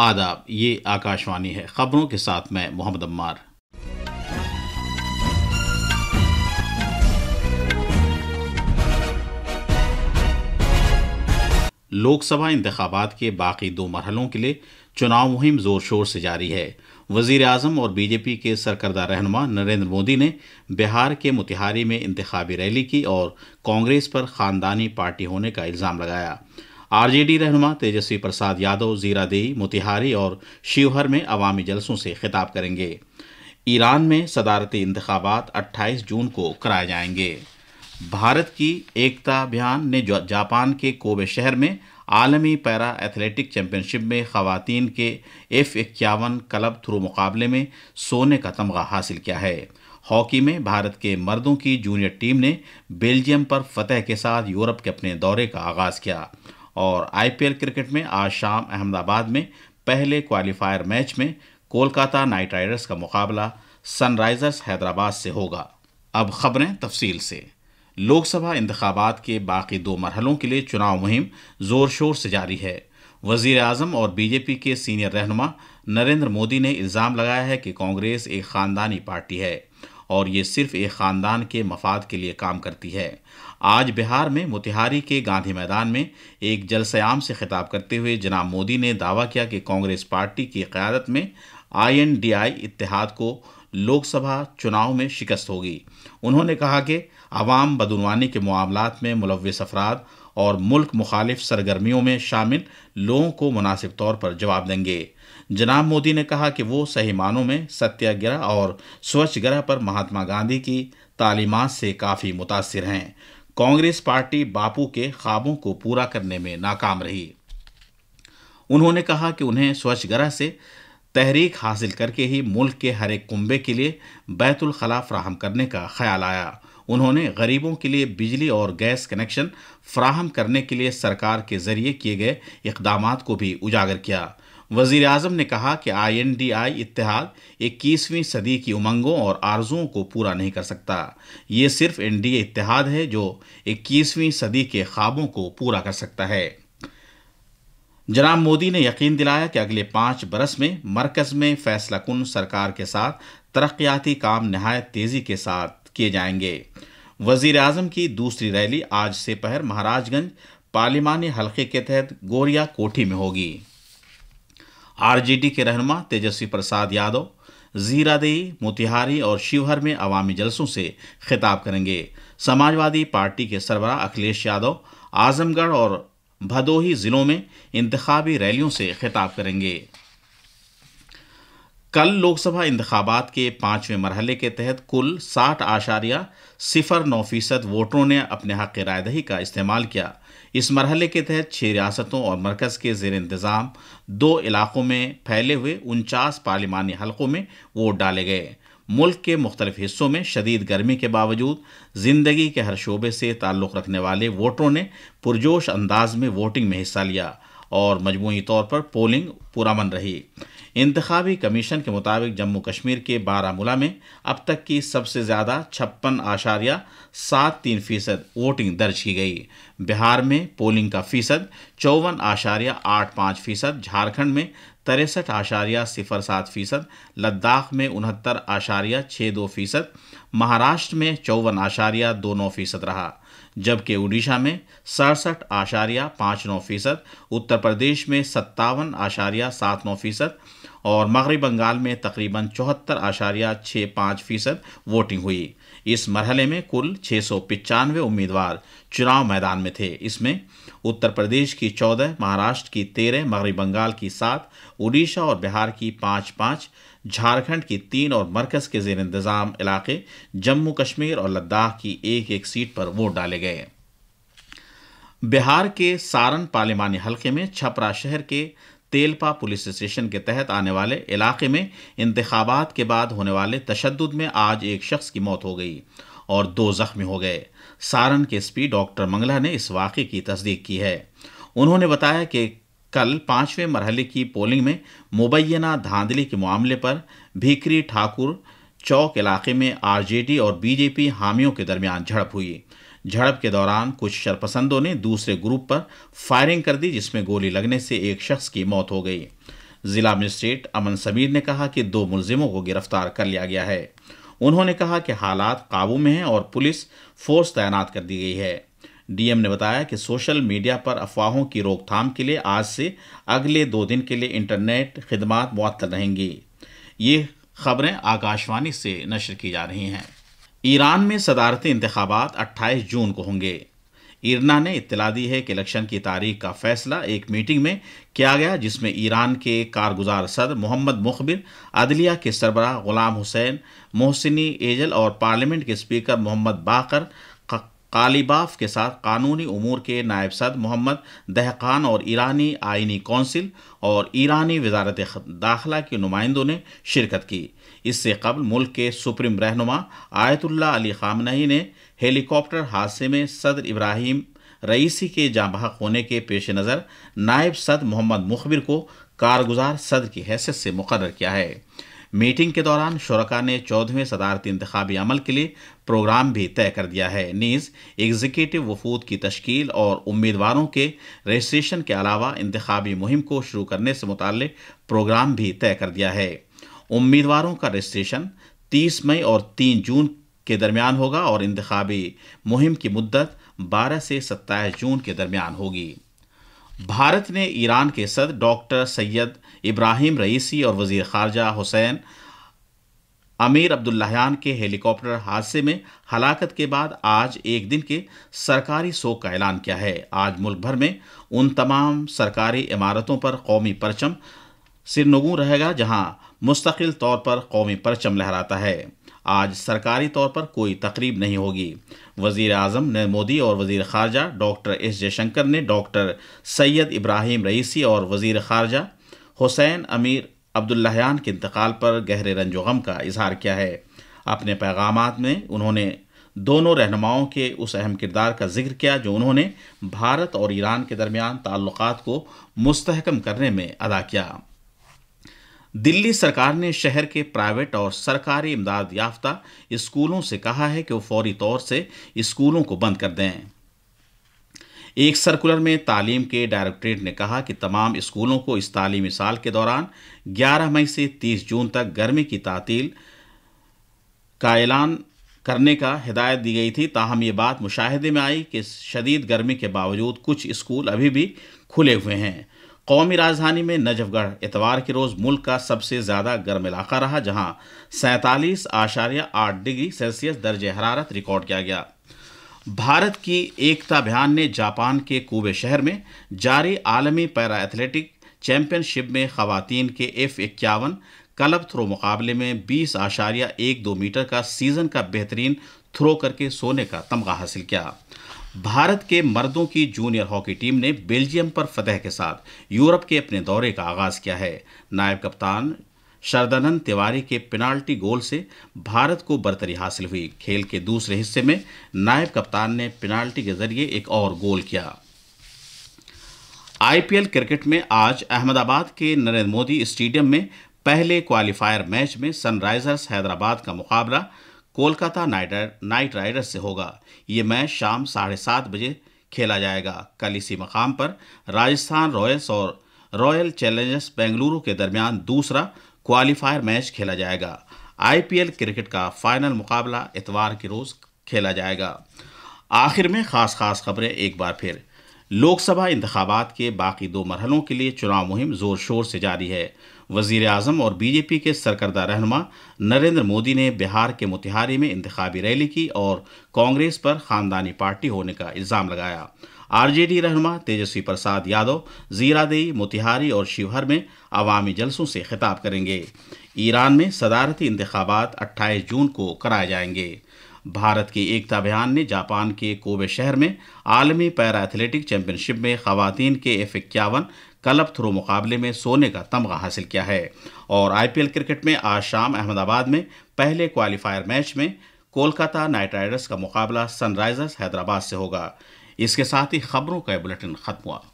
आदाब ये आकाशवाणी है खबरों के साथ मैं मोहम्मद अम्मार लोकसभा इंतबात के बाकी दो मरहलों के लिए चुनाव मुहिम जोर शोर से जारी है वजीर आजम और बीजेपी के सरकर्दा रहनुमा नरेंद्र मोदी ने बिहार के मोतिहारी में इंतबी रैली की और कांग्रेस पर ख़ानदानी पार्टी होने का इल्ज़ाम लगाया आरजेडी रहनुमा तेजस्वी प्रसाद यादव जीरादेही मोतिहारी और शिवहर में अवामी जलसों से खिताब करेंगे ईरान में सदारती इंतबात 28 जून को कराए जाएंगे भारत की एकता अभियान ने जापान के कोबे शहर में आलमी पैरा एथलेटिक चैंपियनशिप में खवतिन के एफ इक्यावन क्लब थ्रू मुकाबले में सोने का तमगा हासिल किया है हॉकी में भारत के मर्दों की जूनियर टीम ने बेल्जियम पर फतह के साथ यूरोप के अपने दौरे का आगाज़ किया और आईपीएल क्रिकेट में आज शाम अहमदाबाद में पहले क्वालिफायर मैच में कोलकाता नाइट राइडर्स का मुकाबला सनराइजर्स हैदराबाद से होगा अब खबरें तफसील से लोकसभा इंतबात के बाकी दो मरहलों के लिए चुनाव मुहिम जोर शोर से जारी है वजीर अजम और बीजेपी के सीनियर रहनुमा नरेंद्र मोदी ने इल्ज़ाम लगाया है कि कांग्रेस एक ख़ानदानी पार्टी है और ये सिर्फ एक ख़ानदान के मफाद के लिए काम करती है आज बिहार में मोतिहारी के गांधी मैदान में एक जलसयाम से खिताब करते हुए जनाब मोदी ने दावा किया कि कांग्रेस पार्टी की क्यादत में आईएनडीआई इतिहाद को लोकसभा चुनाव में शिकस्त होगी उन्होंने कहा कि अवाम बदनवानी के मामलों में मुलविस अफराद और मुल्क मुखालिफ सरगर्मियों में शामिल लोगों को मुनासिब तौर पर जवाब देंगे जनाब मोदी ने कहा कि वो सही मानों में सत्याग्रह और स्वच्छ ग्रह पर महात्मा गांधी की तालीमत से काफ़ी मुतासर हैं कांग्रेस पार्टी बापू के ख्वाबों को पूरा करने में नाकाम रही उन्होंने कहा कि उन्हें स्वच्छग्रह से तहरीक हासिल करके ही मुल्क के हर एक कुंबे के लिए बैतुल खला फ्राहम करने का ख्याल आया उन्होंने गरीबों के लिए बिजली और गैस कनेक्शन फ्राहम करने के लिए सरकार के जरिए किए गए इकदाम को भी उजागर किया वजीर अजम ने कहा कि आई एन डी आई इतिहाद इक्कीसवीं सदी की उमंगों और आरजुओं को पूरा नहीं कर सकता ये सिर्फ एन डी इतिहाद है जो इक्कीसवीं सदी के ख्वाबों को पूरा कर सकता है जनाब मोदी ने यकीन दिलाया कि अगले पाँच बरस में मरकज़ में फैसला कन सरकार के साथ तरक्याती काम नहायत तेज़ी के साथ किए जाएंगे वजीर अजम की दूसरी रैली आज से पहर महाराजगंज पार्लिमानी हलके के तहत गोरिया कोठी में होगी आरजेडी के रहनमा तेजस्वी प्रसाद यादव जीरादेई मोतिहारी और शिवहर में अवामी जलसों से खिताब करेंगे समाजवादी पार्टी के सरबरा अखिलेश यादव आजमगढ़ और भदोही जिलों में इंतबी रैलियों से खिताब करेंगे कल लोकसभा इंतबात के पांचवें मरहले के तहत कुल साठ आशारिया सिफर नौ फीसद वोटरों ने अपने हक रायदही का इस्तेमाल किया इस मरहले के तहत छः रियासतों और मरकज़ के जेर इंतज़ाम दो इलाक़ों में फैले हुए उनचास पार्लिमानी हलकों में वोट डाले गए मुल्क के मुख्तलिफ हिस्सों में शदीद गर्मी के बावजूद ज़िंदगी के हर शोबे से ताल्लुक़ रखने वाले वोटरों ने पुरजोश अंदाज में वोटिंग में हिस्सा लिया और मजमू तौर पर पोलिंग पुरामन रही इंतबी कमीशन के मुताबिक जम्मू कश्मीर के बारामूला में अब तक की सबसे ज़्यादा छप्पन आशारिया सात तीन फीसद वोटिंग दर्ज की गई बिहार में पोलिंग का फीसद चौवन आशारिया आठ पाँच फीसद झारखंड में तिरसठ आशारिया सिफर सात फीसद लद्दाख में उनहत्तर आशारिया छः दो फीसद महाराष्ट्र में चौवन आशारिया दो नौ फीसद रहा जबकि उड़ीसा में सड़सठ आशारिया पाँच नौ फीसद उत्तर प्रदेश में सत्तावन आशारिया सात नौ फीसद और मगरब बंगाल में तकरीबन चौहत्तर आशारिया छः पाँच फीसद वोटिंग हुई इस मरहले में कुल छः सौ पचानवे उम्मीदवार चुनाव मैदान में थे इसमें उत्तर प्रदेश की चौदह महाराष्ट्र की तेरह मगरब बंगाल की सात उड़ीसा और बिहार की पाँच पाँच झारखंड की तीन और मरकज के जेर इंतज़ाम इलाके जम्मू कश्मीर और लद्दाख की एक एक सीट पर वोट डाले गए बिहार के सारण पार्लिमानी हलके में छपरा शहर के तेलपा पुलिस स्टेशन के तहत आने वाले इलाके में इंतबात के बाद होने वाले तशद में आज एक शख्स की मौत हो गई और दो जख्मी हो गए सारण के एसपी डॉक्टर मंगला ने इस वाक़े की तस्दीक की है उन्होंने बताया कि कल पांचवें मरहले की पोलिंग में मुबैना धांधली के मामले पर भीखरी ठाकुर चौक इलाके में आरजेडी और बीजेपी हामियों के दरमियान झड़प हुई झड़प के दौरान कुछ शरपसंदों ने दूसरे ग्रुप पर फायरिंग कर दी जिसमें गोली लगने से एक शख्स की मौत हो गई जिला मजिस्ट्रेट अमन समीर ने कहा कि दो मुलजिमों को गिरफ्तार कर लिया गया है उन्होंने कहा कि हालात काबू में हैं और पुलिस फोर्स तैनात कर दी गई है डीएम ने बताया कि सोशल मीडिया पर अफवाहों की रोकथाम के लिए आज से अगले दो दिन के लिए इंटरनेट खदमात मुअत्तल रहेंगी ये खबरें आकाशवाणी से नशर की जा रही हैं ईरान में सदारती इंतबात 28 जून को होंगे ईरना ने इतला दी है कि इलेक्शन की तारीख का फैसला एक मीटिंग में किया गया जिसमें ईरान के कारगुजार सदर मोहम्मद मुखबिर अदलिया के सरबराह गुलाम हुसैन मोहसिनी एजल और पार्लियामेंट के स्पीकर मोहम्मद बाकर कालीबाफ के साथ कानूनी उमूर के नायब सद मोहम्मद दहकान और ईरानी आइनी कौंसिल और ईरानी वजारत दाखिला के नुमाइंदों ने शिरकत की इससे कबल मुल्क के सुप्रीम रहनुमा आयतुल्ला अली खामनही ने हेलीकॉप्टर हादसे में सदर इब्राहिम रईसी के जाँबाक होने के पेश नज़र नायब सद मोहम्मद मुखबिर को कारगुजार सदर की हैसियत से मुकर किया है मीटिंग के दौरान शुरा ने चौदहवें सदारती इंतबी अमल के लिए प्रोग्राम भी तय कर दिया है नीज एग्जीक्यूटिव वफूद की तश्कील और उम्मीदवारों के रजिस्ट्रेशन के अलावा इंतबी मुहिम को शुरू करने से मुतल प्रोग्राम भी तय कर दिया है उम्मीदवारों का रजिस्ट्रेशन तीस मई और तीन जून के दरमियान होगा और इंतबी मुहिम की मुद्दत 12 से 27 जून के दरमियान होगी भारत ने ईरान के सदर डॉक्टर सैयद इब्राहिम रईसी और वजीर खारजा हुसैन अमीर अब्दुल्लाहान के हेलीकॉप्टर हादसे में हलाकत के बाद आज एक दिन के सरकारी शोक का ऐलान किया है आज मुल्क भर में उन तमाम सरकारी इमारतों पर कौमी परचम सिरनगू रहेगा जहां मुस्तकिल तौर पर कौमी परचम लहराता है आज सरकारी तौर पर कोई तकरीब नहीं होगी वजीर अजम नरेंद्र मोदी और वजीर खारजा डॉक्टर एस जयशंकर ने डॉक्टर सैयद इब्राहिम रईसी और वजीर खारजा हुसैन अमीर अब्दुल्लाहान के इंतकाल पर गहरे रंजोगम का इजहार किया है अपने पैगाम में उन्होंने दोनों रहनुमाओं के उस अहम किरदार का जिक्र किया जो उन्होंने भारत और ईरान के दरमियान ताल्लुकात को मुस्तहकम करने में अदा किया दिल्ली सरकार ने शहर के प्राइवेट और सरकारी इमदाद याफ्ता स्कूलों से कहा है कि वो फौरी तौर से स्कूलों को बंद कर दें एक सर्कुलर में तालीम के डायरेक्टरेट ने कहा कि तमाम स्कूलों को इस तालीमी साल के दौरान 11 मई से 30 जून तक गर्मी की तातील का ऐलान करने का हिदायत दी गई थी ताहम ये बात मुशाहदे में आई कि शदीद गर्मी के बावजूद कुछ स्कूल अभी भी खुले हुए हैं कौमी राजधानी में नजफगढ़ इतवार के रोज़ मुल्क का सबसे ज़्यादा गर्म इलाका रहा जहां सैंतालीस आशार्य आठ डिग्री सेल्सियस दर्ज हरारत रिकॉर्ड किया गया भारत की एकता अभियान ने जापान के कुबे शहर में जारी आलमी पैरा एथलेटिक चैम्पियनशिप में खातन के एफ इक्यावन क्लब थ्रो मुकाबले में बीस आशार्य एक दो मीटर का सीज़न का बेहतरीन थ्रो करके सोने का तमगा हासिल किया भारत के मर्दों की जूनियर हॉकी टीम ने बेल्जियम पर फतह के साथ यूरोप के अपने दौरे का आगाज़ किया है नायब कप्तान शरदानंद तिवारी के पेनाल्टी गोल से भारत को बरतरी हासिल हुई खेल के दूसरे हिस्से में नायब कप्तान ने पेनाल्टी के जरिए एक और गोल किया आईपीएल क्रिकेट में आज अहमदाबाद के नरेंद्र मोदी स्टेडियम में पहले क्वालिफायर मैच में सनराइजर्स हैदराबाद का मुकाबला कोलकाता नाइट राइडर्स से होगा ये मैच शाम साढ़े सात बजे खेला जाएगा कल इसी मकाम पर राजस्थान रॉयल्स और रॉयल चैलेंजर्स बेंगलुरु के दरमियान दूसरा क्वालिफायर मैच खेला जाएगा आईपीएल क्रिकेट का फाइनल मुकाबला इतवार के रोज़ खेला जाएगा आखिर में ख़ास ख़ास खबरें एक बार फिर लोकसभा इंतबात के बाकी दो मरहलों के लिए चुनाव मुहिम ज़ोर शोर से जारी है वजीर अजम और बीजेपी के सरकर्दा रहनुमा नरेंद्र मोदी ने बिहार के मोतिहारी में इंतबी रैली की और कांग्रेस पर खानदानी पार्टी होने का इल्ज़ाम लगाया आरजेडी रहनुमा तेजस्वी प्रसाद यादव जीरादेई मोतिहारी और शिवहर में आवामी जलसों से खिताब करेंगे ईरान में सदारती इंतबात 28 जून को कराए जाएंगे भारत के एकता अभियान ने जापान के कोबे शहर में आलमी पैरा एथलेटिक चैंपियनशिप में खातन के एफ इक्यावन क्लब थ्रो मुकाबले में सोने का तमगा हासिल किया है और आईपीएल क्रिकेट में आज शाम अहमदाबाद में पहले क्वालिफायर मैच में कोलकाता नाइट राइडर्स का मुकाबला सनराइजर्स हैदराबाद से होगा इसके साथ ही खबरों का बुलेटिन खत्म हुआ